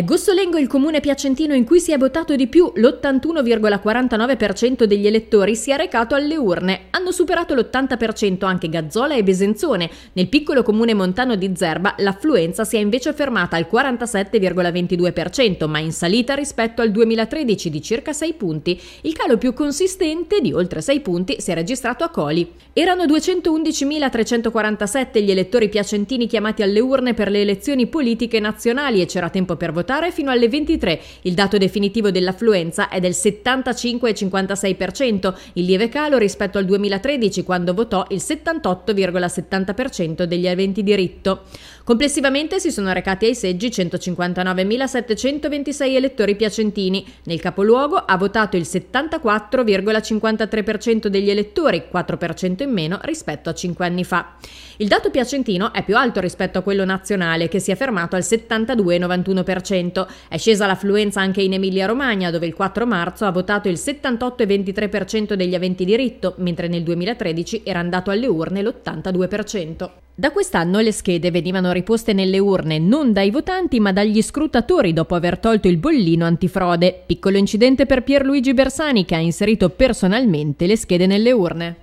È Gossolengo il comune piacentino in cui si è votato di più, l'81,49% degli elettori si è recato alle urne. Hanno superato l'80% anche Gazzola e Besenzone. Nel piccolo comune montano di Zerba l'affluenza si è invece fermata al 47,22%, ma in salita rispetto al 2013 di circa 6 punti. Il calo più consistente, di oltre 6 punti, si è registrato a Coli. Erano 211.347 gli elettori piacentini chiamati alle urne per le elezioni politiche nazionali e c'era tempo per votare votare fino alle 23. Il dato definitivo dell'affluenza è del 75,56%, il lieve calo rispetto al 2013 quando votò il 78,70% degli aventi diritto. Complessivamente si sono recati ai seggi 159.726 elettori piacentini. Nel capoluogo ha votato il 74,53% degli elettori, 4% in meno rispetto a 5 anni fa. Il dato piacentino è più alto rispetto a quello nazionale, che si è fermato al 72,91%. È scesa l'affluenza anche in Emilia-Romagna, dove il 4 marzo ha votato il 78,23% degli aventi diritto, mentre nel 2013 era andato alle urne l'82%. Da quest'anno le schede venivano riposte nelle urne non dai votanti ma dagli scrutatori dopo aver tolto il bollino antifrode. Piccolo incidente per Pierluigi Bersani che ha inserito personalmente le schede nelle urne.